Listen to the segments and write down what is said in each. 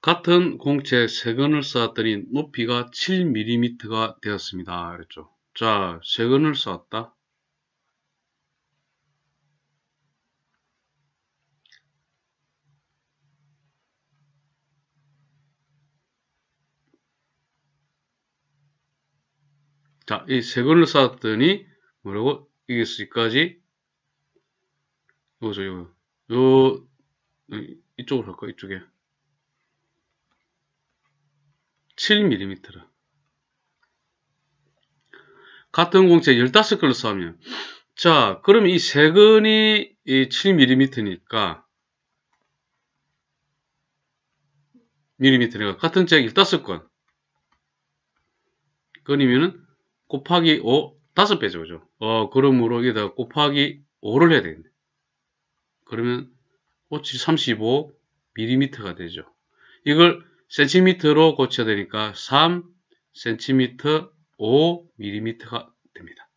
같은 공체 세건을 쌓았더니 높이가 7mm가 되었습니다. 그랬죠. 자, 세건을 쌓았다. 자, 이 세건을 쌓았더니 뭐라고? 이게 여기까지 요죠, 요, 요 이, 쪽으로갈까 이쪽에 7mm라 같은 공체 15개를 써면자 그러면 이 세근이 이 7mm니까 리미터니까 같은 짝 15건 건이면은 곱하기 5 5배죠 그죠 어 그러므로 여기다 곱하기 5를 해야 되겠네 그러면 꽃이 35mm가 되죠. 이걸 cm로 고쳐야 되니까 3cm 5mm가 됩니다.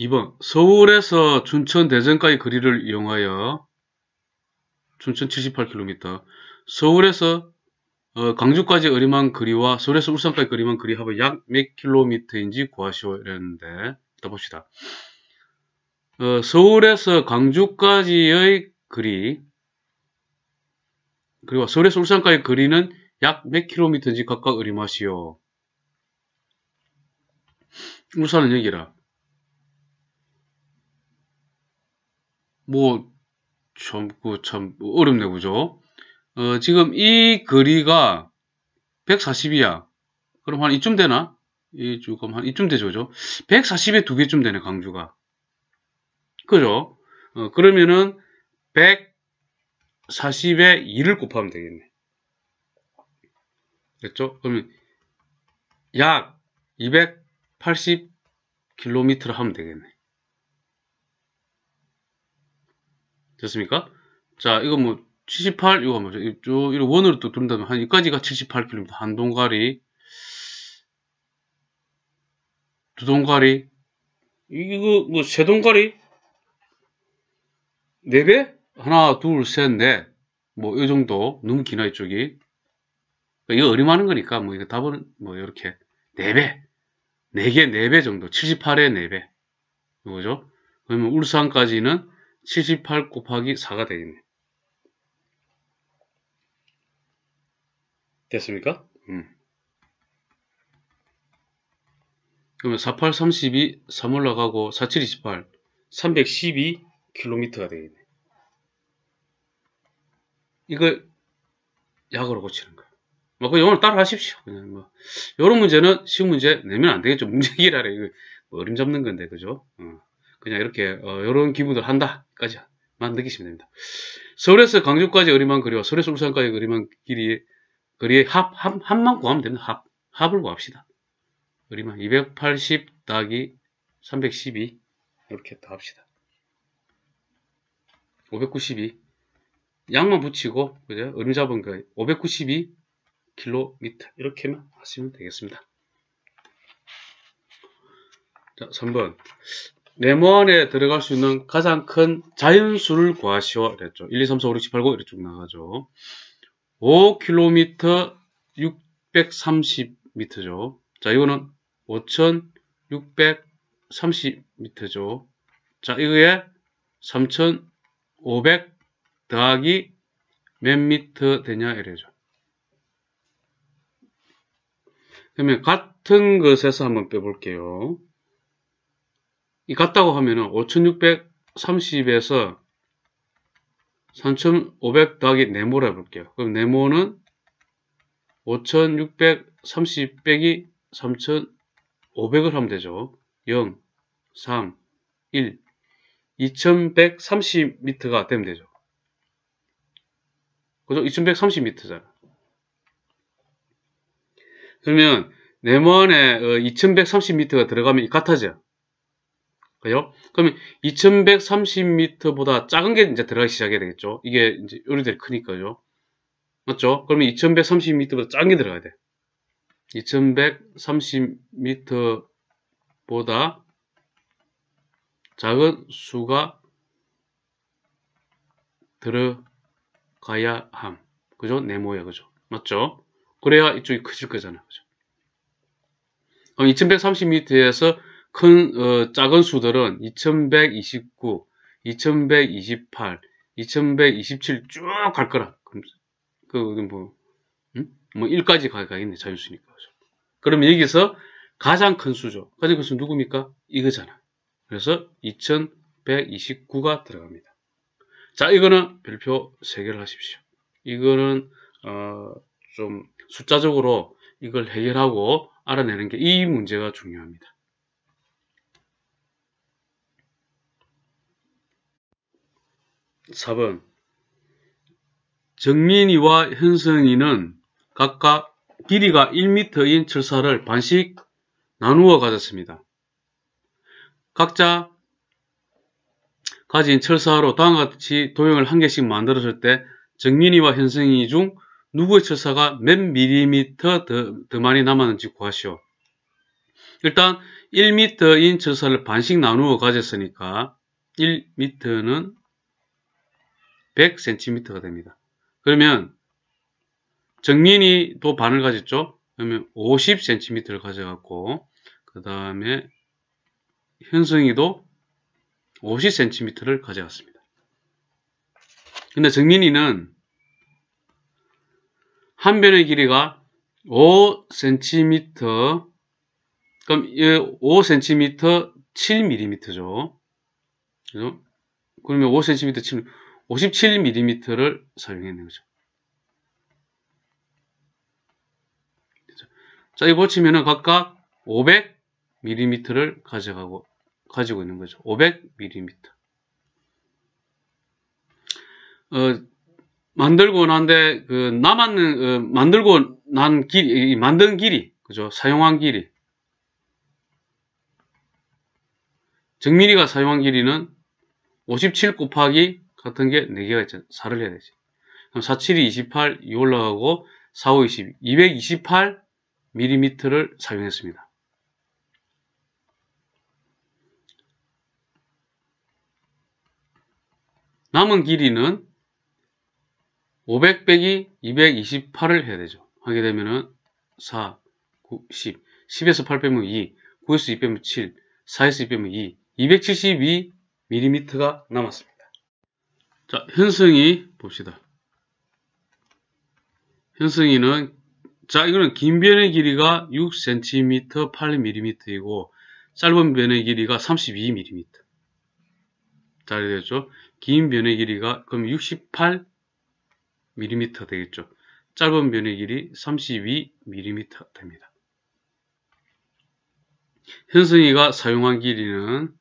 2번 서울에서 춘천 대전까지 거리를 이용하여 춘천 78km 서울에서 어, 강주까지 어리만 거리와 서울에서 울산까지 거리만 거리 합은 약몇 킬로미터인지 구하시오 이랬는데 떠 봅시다. 어, 서울에서 광주까지의 거리 그리고 서울에서 울산까지 거리는 약 몇 킬로미터인지 각각 의림하시오. 울산은 여기라. 뭐, 참, 그, 참, 어렵네, 그죠? 어, 지금 이 거리가 140이야. 그럼 한 이쯤 되나? 이, 지금 한 이쯤 되죠, 그죠? 140에 두 개쯤 되네, 광주가. 그죠? 어, 그러면은 140에 2를 곱하면 되겠네. 됐죠? 그러면 약 280km를 하면 되겠네. 됐습니까? 자, 이거 뭐 78, 이거 뭐죠? 이쪽, 이거 원으로 또두다면한 여기까지가 78km, 한 동가리, 두 동가리, 이거 뭐 세 동가리, 4 배? 하나, 둘, 셋, 넷. 뭐, 요 정도. 눈 기나, 이쪽이. 이거 어림하는 거니까, 뭐, 이거 답은, 뭐, 이렇게. 4배. 4개, 4배 정도. 78에 4배. 이거죠. 그러면 울산까지는 78 곱하기 4가 되겠네. 됐습니까? 음. 그러면 48, 32, 3 올라가고 47, 28, 312, 킬로미터가 되겠네. 이걸 약으로 고치는 거야. 뭐그 영어를 따라 하십시오. 그냥 뭐 이런 문제는 시험 문제 내면 안 되겠죠. 문제기라래 이거 뭐 어림 잡는 건데 그죠? 어. 그냥 이렇게 어, 이런 기분을 한다까지만 느끼시면 됩니다. 서울에서 광주까지어리한그리와 서울에서 울산까지 어리한 길이 거리에 합, 합 합만 구하면 됩니다. 합 합을 구합시다. 어리한280 더하기 312 이렇게 다 합시다. 592 양만 붙이고 그죠? 음미 잡은 거592 그 킬로미터 이렇게만 하시면 되겠습니다. 자, 3번 네모 안에 들어갈 수 있는 가장 큰 자연수를 구하시오 이랬죠. 1, 2, 3, 4, 5, 6, 7, 8, 9 이렇게 쭉 나가죠. 5킬로미터6 3 0미터죠 자, 이거는 5 6 3 0미터죠 자, 이거에 3,000 500 더하기 몇 미터 되냐 이래죠. 그러면 같은 것에서 한번 빼볼게요. 이 같다고 하면은 5630에서 3500 더하기 네모라 해볼게요. 그럼 네모는 5630 빼기 3500을 하면 되죠. 0, 3, 1, 2130m가 되면 되죠. 그죠? 2130m잖아. 그러면 네모안에 2130m가 어, 들어가면 같아져. 그죠? 그러면 2130m보다 작은 게 이제 들어가기 시작해야 되겠죠. 이게 이제 요리들이 크니까요. 맞죠? 그러면 2130m보다 작은 게 들어가야 돼. 2130m보다 작은 수가 들어가야 함. 그죠? 네모야. 그죠? 맞죠? 그래야 이쪽이 커질 거잖아요. 그죠? 2130m에서 큰, 어, 작은 수들은 2129, 2128, 2127 쭉 갈 거라. 그럼, 그, 그 뭐, 음? 뭐, 1까지 가겠네. 자유수니까 그럼 죠그 여기서 가장 큰 수죠. 가장 큰수 누굽니까? 이거잖아. 그래서 2129가 들어갑니다. 자 이거는 별표 3개를 하십시오. 이거는 어, 좀 숫자적으로 이걸 해결하고 알아내는 게 이 문제가 중요합니다. 4번 정민이와 현성이는 각각 길이가 1m인 철사를 반씩 나누어 가졌습니다. 각자 가진 철사로 다음과 같이 도형을 한 개씩 만들었을 때 정민이와 현승이 중 누구의 철사가 몇 밀리미터 더, 더 많이 남았는지 구하시오. 일단 1미터인 철사를 반씩 나누어 가졌으니까 1미터는 100cm가 됩니다. 그러면 정민이도 반을 가졌죠? 그러면 50cm를 가져갔고 그 다음에 현승이도 50cm를 가져갔습니다. 근데 정민이는 한 변의 길이가 5cm 그럼 5cm 7mm죠. 그죠? 그러면 5cm 7 57mm를 사용했는 거죠. 자, 이거 보시면은 각각 500, 500mm를 가져가고 가지고 있는 거죠. 500mm. 어, 만들고 난데 그 남았는 어, 만들고 난 길이 만든 길이 그죠? 사용한 길이 정민이가 사용한 길이는 57 곱하기 같은 게 4개가 있잖아. 4를 해야 되지. 그럼 4, 7이 28, 이 올라가고 4, 5, 20, 228mm를 사용했습니다. 남은 길이는 500 빼기 228을 해야 되죠. 하게 되면은 4, 9, 10. 10에서 8 빼면 2, 9에서 2 빼면 7, 4에서 2 빼면 2, 272mm가 남았습니다. 자, 현승이 봅시다. 현승이는 자, 이거는 긴 변의 길이가 6cm, 8mm이고 짧은 변의 길이가 32mm. 자, 잘 되었죠? 긴 변의 길이가 그럼 68mm 되겠죠. 짧은 변의 길이 32mm 됩니다. 현승이가 사용한 길이는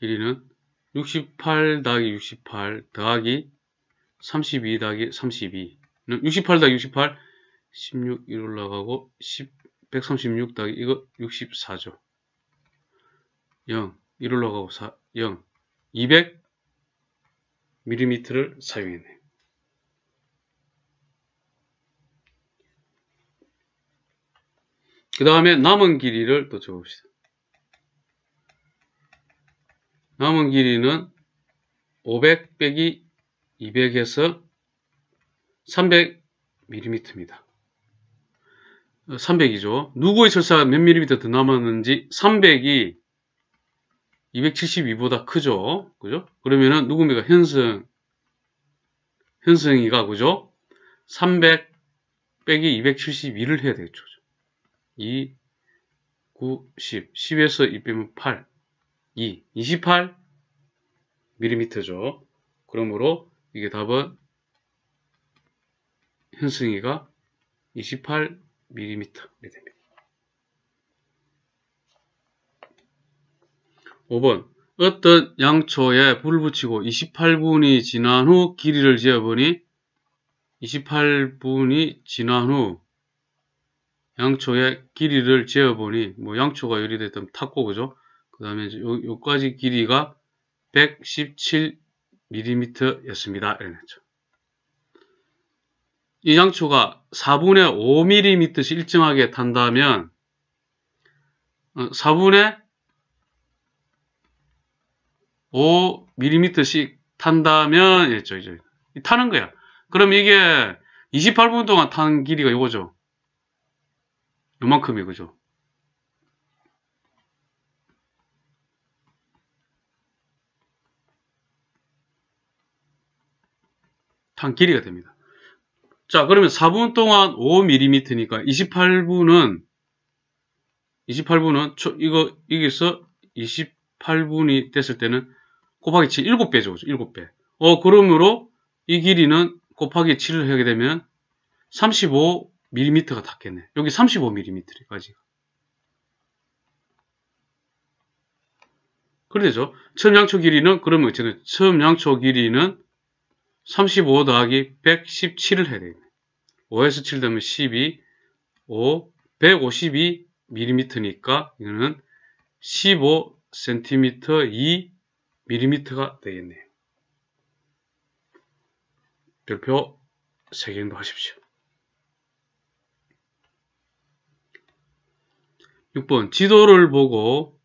길이는 68 더하기 68 더하기 32 더하기 32 68 더하기 68 16 1 올라가고 10, 136 더하기 이거 64죠. 0 1을올어가고 4, 0, 200mm를 사용했네요. 그 다음에 남은 길이를 또적어봅시다 남은 길이는 500 빼기 200에서 300mm입니다. 300이죠. 누구의 철사가 몇 mm 더 남았는지 300이 272보다 크죠. 그죠? 그러면은 누굽니까? 현승. 현승이가 그죠? 300 빼기 272를 해야 되겠죠. 2, 9, 10. 10에서 2 빼면 8. 2. 28 밀리미터죠. 그러므로 이게 답은 현승이가 28밀리미터 됩니다. 5번 어떤 양초에 불 붙이고 28분이 지난 후 길이를 재어보니 28분이 지난 후양초에 길이를 재어보니 뭐 양초가 요리됐던 탔고 그죠? 그 다음에 요, 요까지 길이가 117mm 였습니다. 이이 양초가 4분의 5mm씩 일정하게 탄다면 4분의 어, 5mm씩 탄다면 이랬죠. 예, 이제 타는 거야. 그럼 이게 28분 동안 탄 길이가 이거죠. 요만큼이 그죠. 탄 길이가 됩니다. 자 그러면 4분 동안 5mm니까 28분은 28분은 이거 여기서 28분이 됐을 때는 곱하기 7, 7배죠. 그죠? 7배. 어, 그러므로 이 길이는 곱하기 7을 하게 되면 35mm가 닿겠네. 여기 35mm까지. 그러죠. 처음 양초 길이는, 그러면 어쨌든 처음 양초 길이는 35 더하기 117을 해야 되겠네. 5에서 7 되면 12, 5, 152mm니까 이거는 15cm 2 밀리미터가 되겠네요. 별표 3개 정도 하십시오. 6번 지도를 보고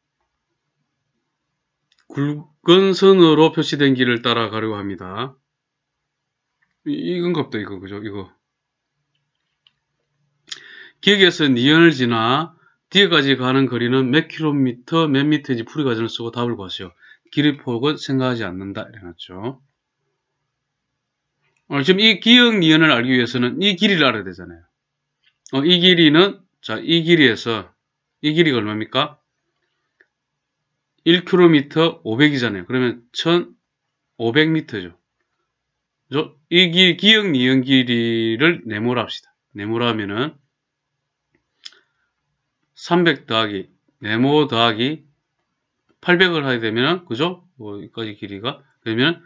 굵은 선으로 표시된 길을 따라가려고 합니다. 이건 갑다 이거 그죠 이거 기역에서 니은을 지나 뒤에까지 가는 거리는 몇 킬로미터 몇 미터인지 풀이 과정을 쓰고 답을 구하시오. 길이 폭은 생각하지 않는다. 이래놨죠. 어, 지금 이 기역 니은을 알기 위해서는 이 길이를 알아야 되잖아요. 어, 이 길이는, 자, 이 길이에서, 이 길이가 얼마입니까? 1km 500이잖아요. 그러면 1500m죠. 이 기, 기역 니은 길이를 네모로 합시다. 네모로 하면은 300 더하기 네모 더하기 800을 하게 되면 그죠? 뭐 여기까지 길이가 그러면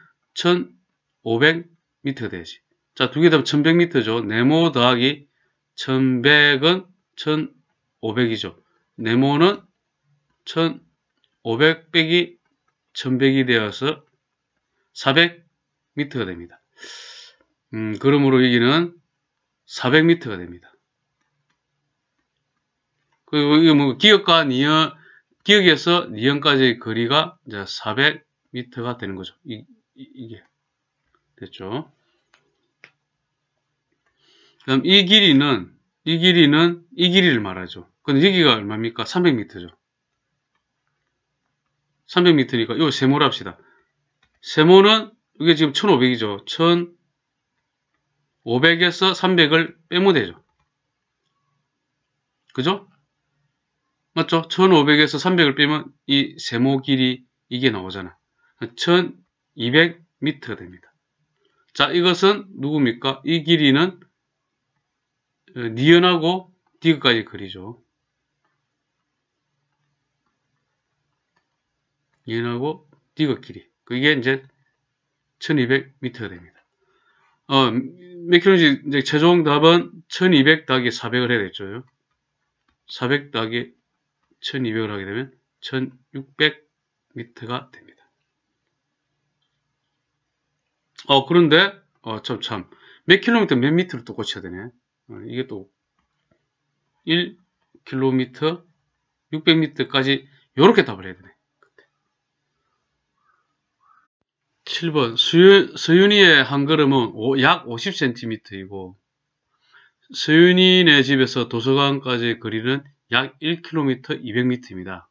1500m 되지 자두개다 1100m죠 네모 더하기 1100은 1500이죠 네모는 1500 빼기 1100이 되어서 400m가 됩니다 음, 그러므로 여기는 400m가 됩니다 그리고 이거 뭐 기역과 니어 기역에서 니언까지의 거리가 이제 400m가 되는 거죠. 이, 이게 됐죠. 그럼 이 길이는 이 길이는 이 길이를 말하죠. 근데 여기가 얼마입니까? 300m죠. 300m니까 요 세모를 합시다. 세모는 이게 지금 1500이죠. 1500에서 300을 빼면 되죠. 그죠? 맞죠? 1500에서 300을 빼면 이 세모 길이 이게 나오잖아. 1200m 가 됩니다. 자, 이것은 누굽니까? 이 길이는 어, 니은하고 디귿까지 그리죠. 니은하고 디귿 길이. 그게 이제 1200m 가 됩니다. 어, 몇 킬로인지 이제 최종 답은 1200 더하기 400을 해야 되죠. 400 더하기 1200을 하게 되면 1600m가 됩니다. 어 그런데 어참참몇 킬로미터 몇 미터를 또 고쳐야 되네. 어, 이게 또 1km 600m까지 이렇게 답을 해야 되네. 7번 서윤, 서윤이의 한 걸음은 오, 약 50cm이고 서윤이네 집에서 도서관까지 거리는 약 1km 200m입니다.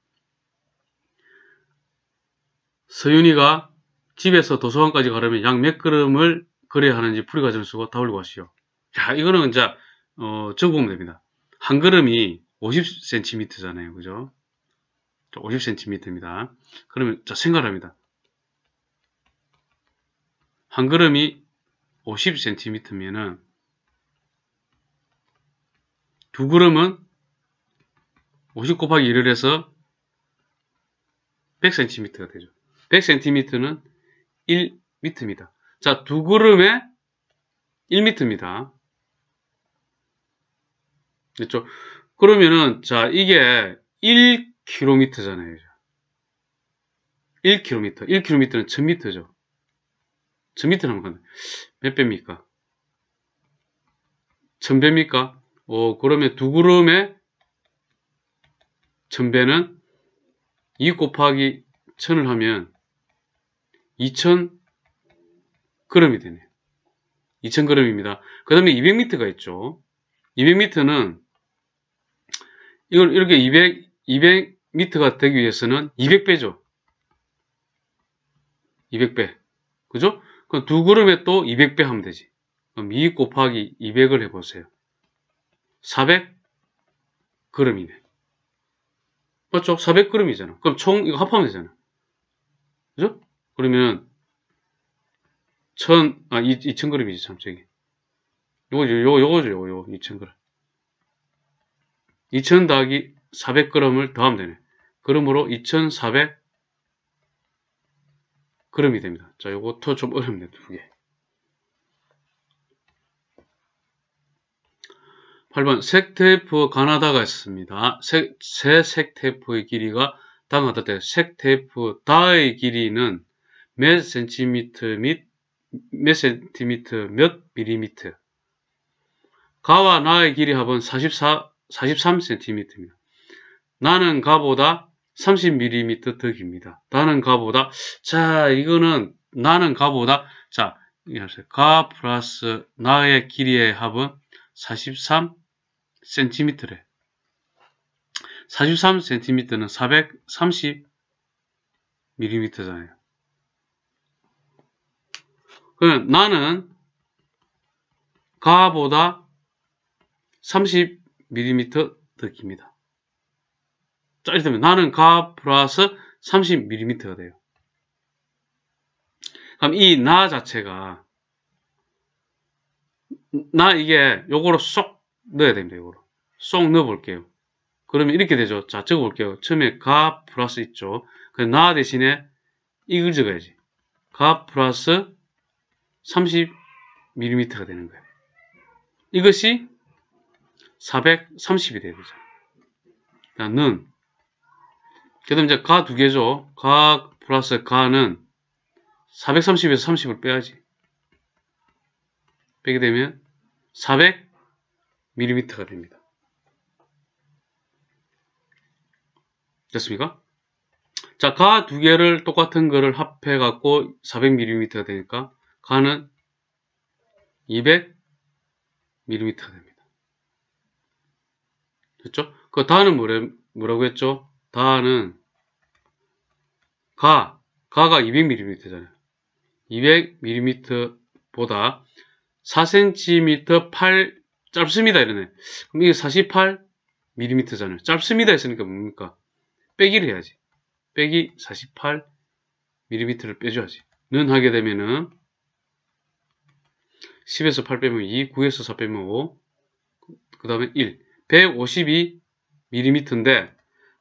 서윤이가 집에서 도서관까지 가려면 약 몇 걸음을 걸어야 하는지 풀이 가정수가다올리고 하시오. 야, 이거는 이제, 어, 적으면 됩니다. 한 걸음이 50cm잖아요. 그죠? 50cm입니다. 그러면 자, 생각합니다. 을한 걸음이 50cm면은 두 걸음은 50 곱하기 1을 해서 100cm가 되죠. 100cm는 1m입니다. 자, 두그름에 1m입니다. 됐죠? 그러면은, 자, 이게 1km잖아요. 1km. 1km는 1000m죠. 1000m는 한번 간다. 몇 배입니까? 1000배입니까? 오, 그러면 두그름에 1000배는 2 곱하기 1000을 하면 2000 그램이 되네요. 2000 그램입니다. 그 다음에 200m가 있죠. 200m는 이걸 이렇게 200, 200m가 되기 위해서는 200배죠. 200배. 그죠? 그럼 두 그램에 또 200배 하면 되지. 그럼 2 곱하기 200을 해보세요. 400 그램이네. 맞죠? 400g이잖아. 그럼 총 이거 합하면 되잖아. 그죠? 그러면 1000, 아 2000g이지 참 저기. 요거 요거 요거죠. 요거, 요거 2000g. 2000 더하기 400g을 더하면 되네. 그러므로 2400 그럼이 됩니다. 자, 요것도 좀 어렵네요, 두 개. 8번 색테이프 가나다가 있습니다. 색, 새 색테이프의 길이가 다음과 같아요. 색테이프 다의 길이는 몇 센티미터 및, 몇 센티미터 몇밀리미터 가와 나의 길이 합은 44, 43cm입니다. 나는 가보다 30mm 더 깁니다. 나는 가보다 자 이거는 나는 가보다 자 이해하세요. 가 플러스 나의 길이의 합은 43 cm래. 43cm는 430mm잖아요. 그럼 나는 가보다 30mm 더 깁니다. 자, 이게 되면 나는 가 플러스 30mm가 돼요. 그럼 이 나 자체가 나 이게 요거로 쏙 넣어야 됩니다. 이거로. 쏙 넣어볼게요. 그러면 이렇게 되죠. 자, 적어볼게요. 처음에 가 플러스 있죠. 그나 대신에 이걸 적어야지. 가 플러스 30mm가 되는 거예요. 이것이 430이 돼야 되죠. 는 그다음 이제 가 두 개죠. 가 플러스 가는 430에서 30을 빼야지. 빼게 되면 400 밀리미터가 됩니다. 됐습니까? 자, 가 두 개를 똑같은 거를 합해 갖고 400mm가 되니까 가는 200mm가 됩니다. 됐죠? 그 다는 뭐래, 뭐라고 했죠? 다는 가, 가가 200mm잖아요. 200mm보다 4cm 8 짧습니다 이러네 그럼 이게 48mm잖아요 짧습니다 했으니까 뭡니까 빼기를 해야지 빼기 48mm를 빼줘야지 는 하게 되면은 10에서 8 빼면 2, 9에서 4 빼면 5, 그 다음에 1, 152mm인데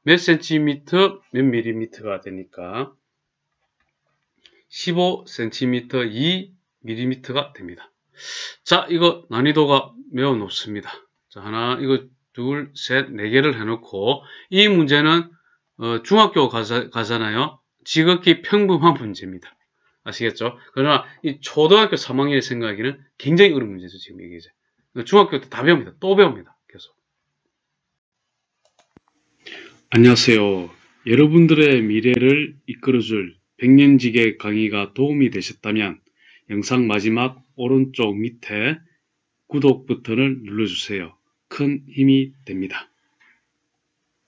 몇 센티미터, 몇 밀리미터가 되니까 15cm, 2mm가 됩니다. 자, 이거 난이도가 매우 높습니다. 자, 하나, 이거 둘, 셋, 네 개를 해놓고 이 문제는 어, 중학교 가사, 가잖아요. 지극히 평범한 문제입니다. 아시겠죠? 그러나 이 초등학교 3학년의 생각에는 굉장히 어려운 문제죠. 지금 이게 이제. 중학교 때 다 배웁니다. 또 배웁니다. 계속. 안녕하세요. 여러분들의 미래를 이끌어줄 백년지계 강의가 도움이 되셨다면 영상 마지막 오른쪽 밑에 구독 버튼을 눌러주세요. 큰 힘이 됩니다.